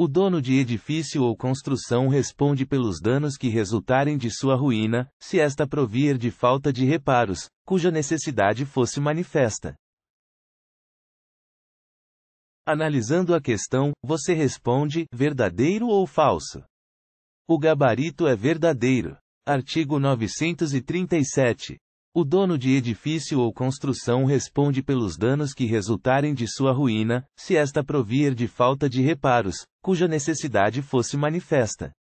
O dono de edifício ou construção responde pelos danos que resultarem de sua ruína, se esta provir de falta de reparos, cuja necessidade fosse manifesta. Analisando a questão, você responde: verdadeiro ou falso? O gabarito é verdadeiro. Artigo 937. O dono de edifício ou construção responde pelos danos que resultarem de sua ruína, se esta provir de falta de reparos, cuja necessidade fosse manifesta.